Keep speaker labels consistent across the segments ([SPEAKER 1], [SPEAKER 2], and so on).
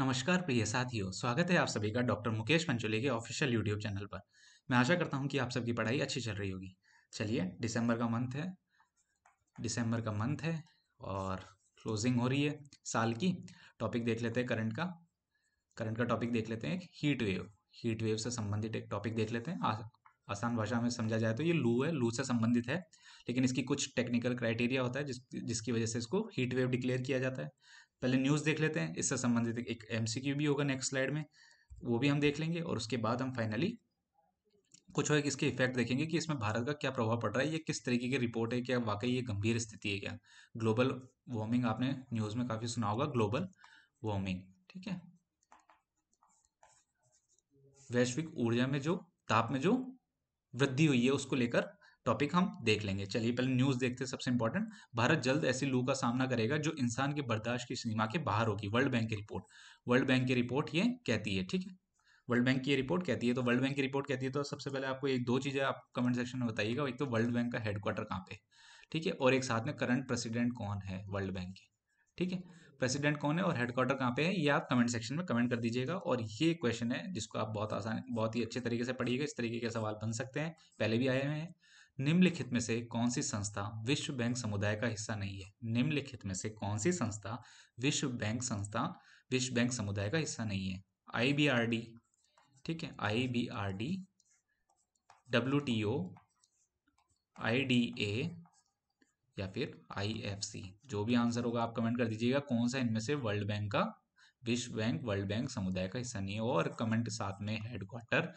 [SPEAKER 1] नमस्कार प्रिय साथियों स्वागत है आप सभी का डॉक्टर मुकेश पंचोली के ऑफिशियल यूट्यूब चैनल पर मैं आशा करता हूं कि आप सबकी पढ़ाई अच्छी चल रही होगी चलिए दिसंबर का मंथ है दिसंबर का मंथ है और क्लोजिंग हो रही है साल की टॉपिक देख लेते हैं करंट का करंट का टॉपिक देख लेते हैं हीट वेव हीट वेव से संबंधित एक टॉपिक देख लेते हैं आसान भाषा में समझा जाए तो ये लू है लू से संबंधित है लेकिन इसकी कुछ टेक्निकल क्राइटेरिया होता है जिस जिसकी वजह से इसको हीट वेव डिक्लेयर किया जाता है पहले न्यूज़ देख लेते हैं इससे संबंधित एक एम भी होगा नेक्स्ट स्लाइड में वो भी हम देख लेंगे और उसके बाद हम फाइनली कुछ और इसके इफेक्ट देखेंगे कि इसमें भारत का क्या प्रभाव पड़ रहा है ये किस तरीके की रिपोर्ट है क्या वाकई ये गंभीर स्थिति है क्या ग्लोबल वार्मिंग आपने न्यूज़ में काफ़ी सुना होगा ग्लोबल वार्मिंग ठीक है वैश्विक ऊर्जा में जो ताप में जो वृद्धि हुई है उसको लेकर टॉपिक हम देख लेंगे चलिए पहले न्यूज देखते हैं सबसे इंपॉर्टेंट भारत जल्द ऐसी लू का सामना करेगा जो इंसान के बर्दाश्त की सीमा के बाहर होगी वर्ल्ड बैंक की रिपोर्ट वर्ल्ड बैंक की रिपोर्ट ये कहती है ठीक है वर्ल्ड बैंक की रिपोर्ट कहती है तो वर्ल्ड बैंक की रिपोर्ट कहती है तो सबसे पहले आपको एक दो चीजें आप कमेंट सेक्शन में बताइएगा एक तो वर्ल्ड बैंक का हेडक्वार्टर कहाँ पे ठीक है और एक साथ में करंट प्रेसिडेंट कौन है वर्ल्ड बैंक के ठीक है प्रेसिडेंट कौन है और हेडक्वार्टर कहाँ पे है ये आप कमेंट सेक्शन में कमेंट कर दीजिएगा और ये क्वेश्चन है जिसको आप बहुत आसान बहुत ही अच्छे तरीके से पढ़िएगा इस तरीके के सवाल बन सकते हैं पहले भी आए हुए हैं निम्नलिखित में से कौन सी संस्था विश्व बैंक समुदाय का हिस्सा नहीं है निम्नलिखित में से कौन सी संस्था विश्व बैंक संस्था विश्व बैंक समुदाय का हिस्सा नहीं है आईबीआरडी ठीक है आईबीआरडी डब्ल्यूटीओ आईडीए या फिर आईएफसी जो भी आंसर होगा आप कमेंट कर दीजिएगा कौन सा इनमें से वर्ल्ड बैंक का विश्व बैंक वर्ल्ड बैंक समुदाय का हिस्सा नहीं है और कमेंट साथ में हेडक्वार्टर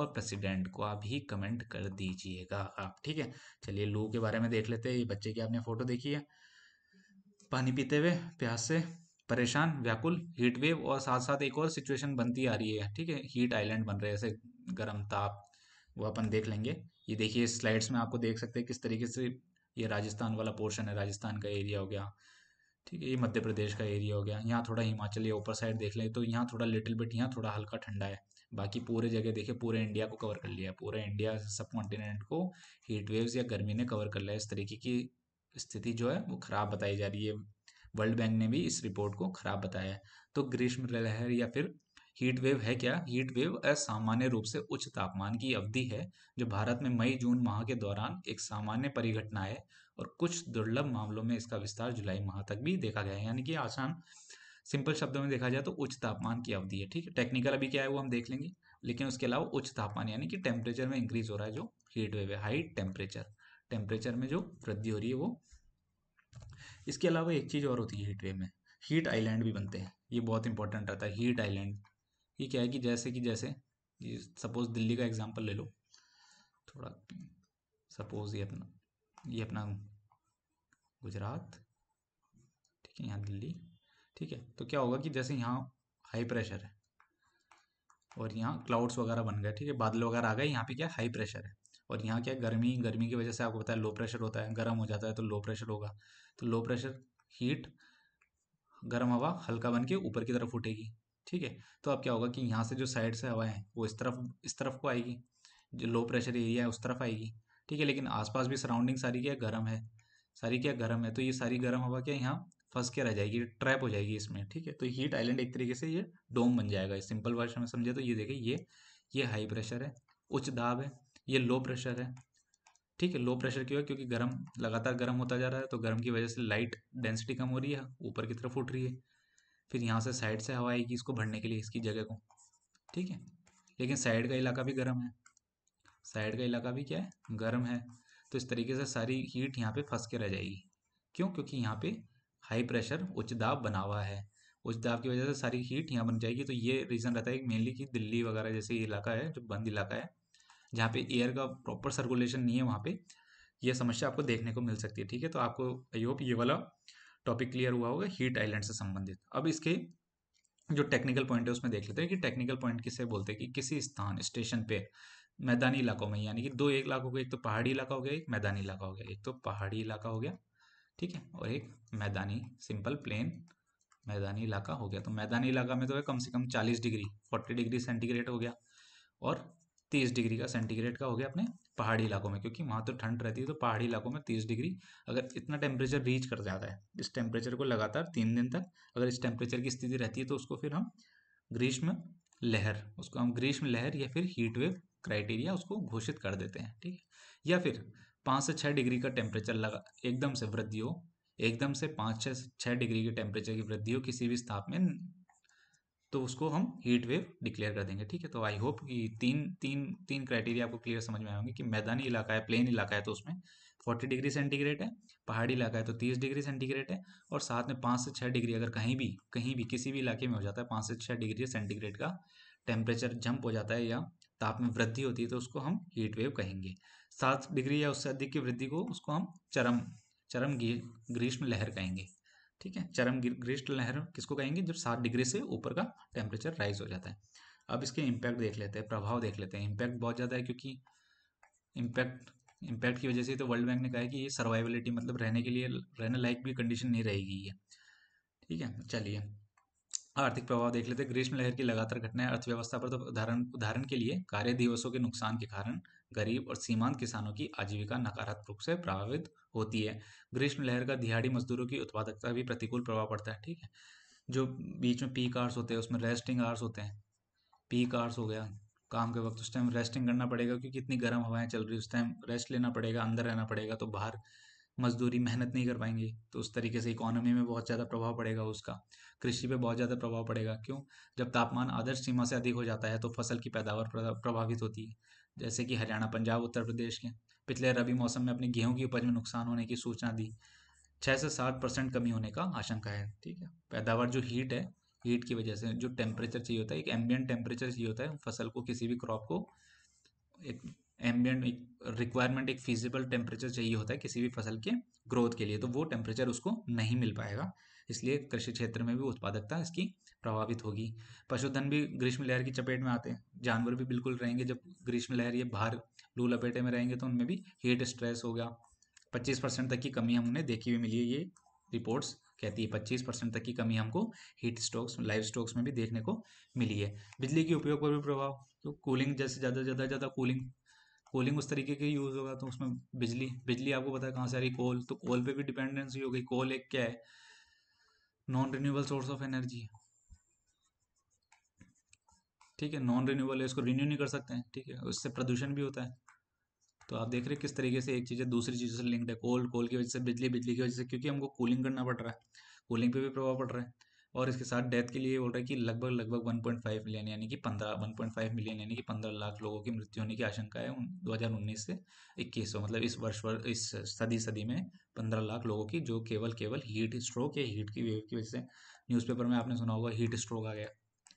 [SPEAKER 1] और प्रेसिडेंट को आप ही कमेंट कर दीजिएगा आप ठीक है चलिए लू के बारे में देख लेते हैं ये बच्चे की आपने फोटो देखी है पानी पीते हुए प्यास से परेशान व्याकुल हीट वेव और साथ साथ एक और सिचुएशन बनती आ रही है ठीक है हीट आइलैंड बन रहे हैं ऐसे गर्म ताप वो अपन देख लेंगे ये देखिए स्लाइड्स में आपको देख सकते हैं किस तरीके से ये राजस्थान वाला पोर्शन है राजस्थान का एरिया हो गया ठीक है ये मध्य प्रदेश का एरिया हो गया यहाँ थोड़ा हिमाचल या ऊपर साइड देख लें तो यहाँ थोड़ा लिटिल बिट यहाँ थोड़ा हल्का ठंडा है बाकी पूरे जगह देखिए पूरे इंडिया को कवर कर लिया पूरे इंडिया सब कॉन्टिनेंट को हीट वेव्स या गर्मी ने कवर कर लिया इस तरीके की स्थिति जो है वो खराब बताई जा रही है वर्ल्ड बैंक ने भी इस रिपोर्ट को खराब बताया है तो ग्रीष्म लहर या फिर हीट वेव है क्या हीट वेव असामान्य रूप से उच्च तापमान की अवधि है जो भारत में मई जून माह के दौरान एक सामान्य परिघटना है और कुछ दुर्लभ मामलों में इसका विस्तार जुलाई माह तक भी देखा गया है यानी कि आसान सिंपल शब्दों में देखा जाए तो उच्च तापमान की अवधि है ठीक है टेक्निकल अभी क्या है वो हम देख लेंगे लेकिन उसके अलावा उच्च तापमान यानी कि टेम्परेचर में इंक्रीज हो रहा है जो हीट वेव है हाई टेम्परेचर टेम्परेचर में जो वृद्धि हो रही है वो इसके अलावा एक चीज़ और होती है हीट वेव में हीट आइलैंड भी बनते हैं ये बहुत इंपॉर्टेंट रहता है हीट आइलैंड ये क्या है कि जैसे कि जैसे सपोज दिल्ली का एग्जाम्पल ले लो थोड़ा सपोज ये अपना ये अपना गुजरात ठीक है यहाँ दिल्ली ठीक है तो क्या होगा कि जैसे यहाँ हाई प्रेशर है और यहाँ क्लाउड्स वगैरह बन गए ठीक है बादल वगैरह आ गए यहाँ पे क्या हाई प्रेशर है और यहाँ क्या गर्मी गर्मी की वजह से आपको पता है लो प्रेशर होता है गर्म हो जाता है तो लो प्रेशर होगा तो लो प्रेशर हीट गर्म हवा हल्का बन के ऊपर की तरफ उठेगी ठीक है तो अब क्या होगा कि यहाँ से जो साइड से हवा है वो इस तरफ इस तरफ को आएगी जो लो प्रेशर एरिया है उस तरफ आएगी ठीक है लेकिन आसपास भी सराउंडिंग सारी क्या गर्म है सारी क्या गर्म है तो ये सारी गर्म हवा क्या यहाँ फंस के रह जाएगी ट्रैप हो जाएगी इसमें ठीक है तो हीट आइलैंड एक तरीके से ये डोम बन जाएगा सिंपल भाषा में समझे तो ये देखिए ये ये हाई प्रेशर है उच्च दाब है ये लो प्रेशर है ठीक है लो प्रेशर क्यों है क्योंकि गर्म लगातार गर्म होता जा रहा है तो गर्म की वजह से लाइट डेंसिटी कम हो रही है ऊपर की तरफ उठ रही है फिर यहाँ से साइड से हवा आएगी इसको भरने के लिए इसकी जगह को ठीक है लेकिन साइड का इलाका भी गर्म है साइड का इलाका भी क्या है गर्म है तो इस तरीके से सारी हीट यहाँ पे फंस के रह जाएगी क्यों क्योंकि यहाँ पे हाई प्रेशर उच्च दाब बना हुआ है उच्च दाब की वजह से सारी हीट यहाँ बन जाएगी तो ये रीज़न रहता है मेनली कि दिल्ली वगैरह जैसे इलाका है जो बंद इलाका है जहाँ पे एयर का प्रॉपर सर्कुलेशन नहीं है वहाँ पे ये समस्या आपको देखने को मिल सकती है ठीक है तो आपको आई होप ये वाला टॉपिक क्लियर हुआ होगा हीट आइलैंड से संबंधित अब इसके जो टेक्निकल पॉइंट है उसमें देख लेते हैं कि टेक्निकल पॉइंट किसे बोलते हैं कि किसी स्थान स्टेशन पे मैदानी इलाकों में यानी कि दो एक इलाकों को एक तो पहाड़ी इलाका हो गया एक मैदानी इलाका हो गया एक तो पहाड़ी इलाका हो गया ठीक है और एक मैदानी सिंपल प्लेन मैदानी इलाका हो गया तो मैदानी इलाका में तो है कम से कम 40 डिग्री 40 डिग्री सेंटीग्रेड हो गया और तीस डिग्री का सेंटीग्रेड का हो गया अपने पहाड़ी इलाकों में क्योंकि वहाँ तो ठंड रहती है तो पहाड़ी इलाकों में तीस डिग्री अगर इतना टेम्परेचर रीच कर जाता है इस टेम्परेचर को लगातार तीन दिन तक अगर इस टेम्परेचर की स्थिति रहती है तो उसको फिर हम ग्रीष्म लहर उसको हम ग्रीष्म लहर या फिर हीट वेव क्राइटेरिया उसको घोषित कर देते हैं ठीक है या फिर पाँच से छः डिग्री का टेम्परेचर लगा एकदम से वृद्धि हो एकदम से पाँच छः छः डिग्री के टेम्परेचर की वृद्धि हो किसी भी स्थाप में तो उसको हम हीट वेव डिक्लेयर कर देंगे ठीक है तो आई होप कि तीन तीन तीन क्राइटेरिया आपको क्लियर समझ में आए होंगे कि मैदानी इलाका है प्लेन इलाका है तो उसमें 40 डिग्री सेंटीग्रेड है पहाड़ी इलाका है तो 30 डिग्री सेंटीग्रेड है और साथ में पाँच से छः डिग्री अगर कहीं भी कहीं भी किसी भी इलाके में हो जाता है पाँच से छः डिग्री सेंटीग्रेड का टेम्परेचर जंप हो जाता है या ताप में वृद्धि होती है तो उसको हम हीट वेव कहेंगे सात डिग्री या उससे अधिक की वृद्धि को उसको हम चरम चरम ग्रीष्म लहर कहेंगे ठीक है चरम ग्रीष्ट लहर किसको कहेंगे जब सात डिग्री से ऊपर का टेम्परेचर राइज हो जाता है अब इसके इम्पैक्ट देख लेते हैं प्रभाव देख लेते हैं इम्पैक्ट बहुत ज़्यादा है क्योंकि इम्पैक्ट इम्पैक्ट की वजह से तो वर्ल्ड बैंक ने कहा है कि ये सर्वाइवलिटी मतलब रहने के लिए रहने लायक भी कंडीशन नहीं रहेगी ये ठीक है चलिए आर्थिक प्रभाव देख लेते हैं ग्रीष्म लहर की लगातार घटनाएं अर्थव्यवस्था पर तो उदाहरण उदाहरण के लिए कार्य दिवसों के नुकसान के कारण गरीब और सीमांत किसानों की आजीविका नकारात्मक रूप से प्रभावित होती है ग्रीष्म लहर का दिहाड़ी मजदूरों की उत्पादकता भी प्रतिकूल प्रभाव पड़ता है ठीक है जो बीच में पीक आवर्स होते हैं उसमें रेस्टिंग आवर्स होते हैं पीक आवर्स हो गया काम के वक्त उस टाइम रेस्टिंग करना पड़ेगा क्योंकि इतनी गर्म हवाएं चल रही है उस टाइम रेस्ट लेना पड़ेगा अंदर रहना पड़ेगा तो बाहर मजदूरी मेहनत नहीं कर पाएंगे तो उस तरीके से इकोनॉमी में बहुत ज़्यादा प्रभाव पड़ेगा उसका कृषि पे बहुत ज़्यादा प्रभाव पड़ेगा क्यों जब तापमान आदर्श सीमा से अधिक हो जाता है तो फसल की पैदावार प्रभावित होती है जैसे कि हरियाणा पंजाब उत्तर प्रदेश के पिछले रबी मौसम में अपनी गेहूं की उपज में नुकसान होने की सूचना दी छः से सात परसेंट कमी होने का आशंका है ठीक है पैदावार जो हीट है हीट की वजह से जो टेम्परेचर चाहिए होता है एक एम्बियंट टेम्परेचर चाहिए होता है फसल को किसी भी क्रॉप को एक एम्बियंट एक रिक्वायरमेंट एक फिजिबल टेम्परेचर चाहिए होता है किसी भी फसल के ग्रोथ के लिए तो वो टेम्परेचर उसको नहीं मिल पाएगा इसलिए कृषि क्षेत्र में भी उत्पादकता इसकी प्रभावित होगी पशुधन भी ग्रीष्म लहर की चपेट में आते हैं जानवर भी बिल्कुल रहेंगे जब ग्रीष्म लहर ये बाहर लू लपेटे में रहेंगे तो उनमें भी हीट स्ट्रेस हो गया पच्चीस परसेंट तक की कमी हमने देखी हुई मिली है ये रिपोर्ट्स कहती है पच्चीस परसेंट तक की कमी हमको हीट स्टॉक्स लाइव स्टॉक्स में भी देखने को मिली है बिजली के उपयोग पर भी प्रभाव तो कूलिंग जैसे ज़्यादा ज़्यादा ज़्यादा कूलिंग कूलिंग उस तरीके के यूज़ होगा तो उसमें बिजली बिजली आपको पता है कहाँ से आ रही कोल तो कोल पे भी डिपेंडेंसी हो गई कोल एक क्या है non renewable source of energy है ठीक है नॉन रिन्यूएबल है इसको रिन्यू नहीं कर सकते हैं ठीक है उससे प्रदूषण भी होता है तो आप देख रहे हैं किस तरीके से एक चीज़ है दूसरी चीज़ों से लिंक्ड है कोल कोल की वजह से बिजली बिजली की वजह से क्योंकि हमको कूलिंग करना पड़ रहा है कूलिंग पे भी प्रभाव पड़ रहा है और इसके साथ डेथ के लिए बोल रहा है कि लगभग लगभग 1.5 मिलियन यानी कि 15 1.5 मिलियन यानी कि 15 लाख लोगों की मृत्यु होने की आशंका है 2019 से इक्कीस मतलब इस वर्ष वर्ष इस सदी सदी में 15 लाख लोगों की जो केवल केवल हीट स्ट्रोक या हीट की वेव की वजह से न्यूज़पेपर में आपने सुना होगा हीट स्ट्रोक आ गया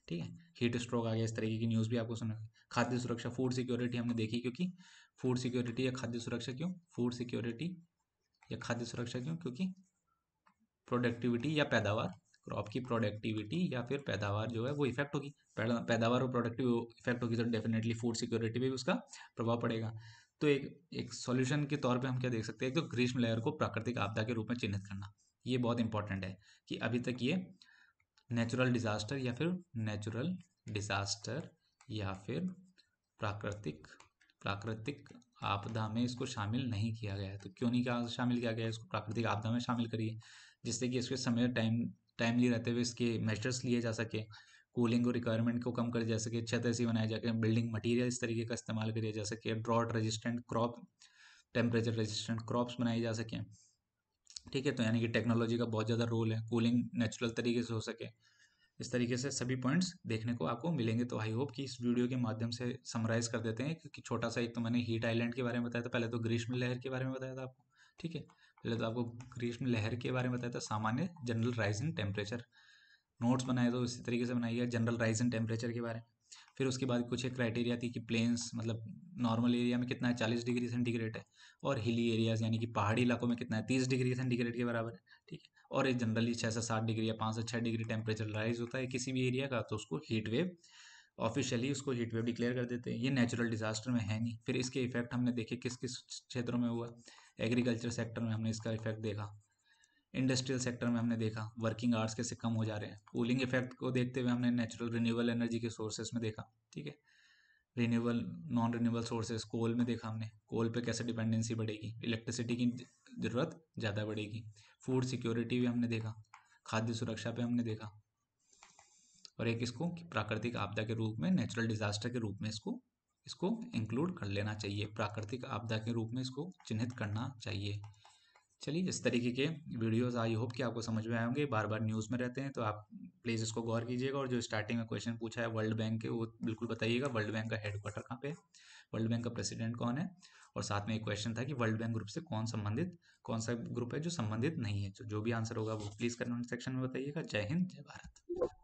[SPEAKER 1] ठीक है हीट स्ट्रोक आ गया इस तरीके की न्यूज़ भी आपको सुना खाद्य सुरक्षा फूड सिक्योरिटी हमने देखी क्योंकि फूड सिक्योरिटी या खाद्य सुरक्षा क्यों फूड सिक्योरिटी या खाद्य सुरक्षा क्यों क्योंकि प्रोडक्टिविटी या पैदावार क्रॉप की प्रोडक्टिविटी या फिर पैदावार जो है वो इफेक्ट होगी पैदावार और प्रोडक्टिव इफेक्ट होगी तो डेफिनेटली फूड सिक्योरिटी पे भी उसका प्रभाव पड़ेगा तो एक एक सॉल्यूशन के तौर पे हम क्या देख सकते हैं एक तो ग्रीष्म लहर को प्राकृतिक आपदा के रूप में चिन्हित करना ये बहुत इंपॉर्टेंट है कि अभी तक ये नेचुरल डिजास्टर या फिर नेचुरल डिजास्टर या फिर प्राकृतिक प्राकृतिक आपदा में इसको शामिल नहीं किया गया है तो क्यों नहीं क्या शामिल किया गया है इसको प्राकृतिक आपदा में शामिल करिए जिससे कि इसके समय टाइम टाइमली रहते हुए इसके मेजर्स लिए जा सके कूलिंग और रिक्वायरमेंट को कम कर जा सके छत ऐसी बनाई जा सके बिल्डिंग मटेरियल इस तरीके का इस्तेमाल किया जा सके drought resistant crop temperature resistant crops बनाई जा सकें ठीक है तो यानी कि टेक्नोलॉजी का बहुत ज़्यादा रोल है कूलिंग नेचुरल तरीके से हो सके इस तरीके से सभी पॉइंट्स देखने को आपको मिलेंगे तो आई होप कि इस वीडियो के माध्यम से समराइज कर देते हैं क्योंकि छोटा सा एक तो मैंने हीट आइलैंड के बारे में बताया था पहले तो ग्रीष्म लहर के बारे में बताया था आपको ठीक है पहले तो आपको ग्रीष्म लहर के बारे में बताया था सामान्य general rise in temperature notes बनाए तो इसी तरीके से बनाइए जनरल राइज इन टेम्परेचर के बारे में फिर उसके बाद कुछ एक क्राइटेरिया थी कि प्लेन्स मतलब नॉर्मल एरिया में कितना है चालीस डिग्री सेंटीग्रेड है और हिली एरियाज यानी कि पहाड़ी इलाकों में कितना है तीस डिग्री सेंटीग्रेड के बराबर है ठीक है और जनरली छः से सात डिग्री या पाँच से छः डिग्री टेम्परेचर राइज होता है किसी भी एरिया का तो उसको हीट वेव ऑफिशियली उसको हीट वेव डिक्लेयर कर देते हैं ये नेचुरल डिजास्टर में है नहीं फिर इसके इफेक्ट हमने देखे किस किस क्षेत्रों में हुआ एग्रीकल्चर सेक्टर में हमने इसका इफेक्ट देखा इंडस्ट्रियल सेक्टर में हमने देखा वर्किंग आवर्स कैसे कम हो जा रहे हैं कूलिंग इफेक्ट को देखते हुए हमने नेचुरल रिन्यूबल एनर्जी के सोर्सेज में देखा ठीक है renewable non renewable sources coal में देखा हमने कोल पे कैसे डिपेंडेंसी बढ़ेगी इलेक्ट्रिसिटी की ज़रूरत ज़्यादा बढ़ेगी फूड सिक्योरिटी भी हमने देखा खाद्य सुरक्षा पे हमने देखा और एक इसको प्राकृतिक आपदा के रूप में नेचुरल डिजास्टर के रूप में इसको इसको इंक्लूड कर लेना चाहिए प्राकृतिक आपदा के रूप में इसको चिन्हित करना चाहिए चलिए इस तरीके के वीडियोस आई होप कि आपको समझ में आए होंगे बार बार न्यूज़ में रहते हैं तो आप प्लीज़ इसको गौर कीजिएगा और जो स्टार्टिंग में क्वेश्चन पूछा है वर्ल्ड बैंक के वो बिल्कुल बताइएगा वर्ल्ड बैंक का हेडक्वार्टर कहाँ पे है वर्ल्ड बैंक का प्रेसिडेंट कौन है और साथ में एक क्वेश्चन था कि वर्ल्ड बैंक ग्रुप से कौन संबंधित कौन सा ग्रुप है जो संबंधित नहीं है तो जो भी आंसर होगा वो प्लीज़ कमेंट सेक्शन में बताइएगा जय हिंद जय भारत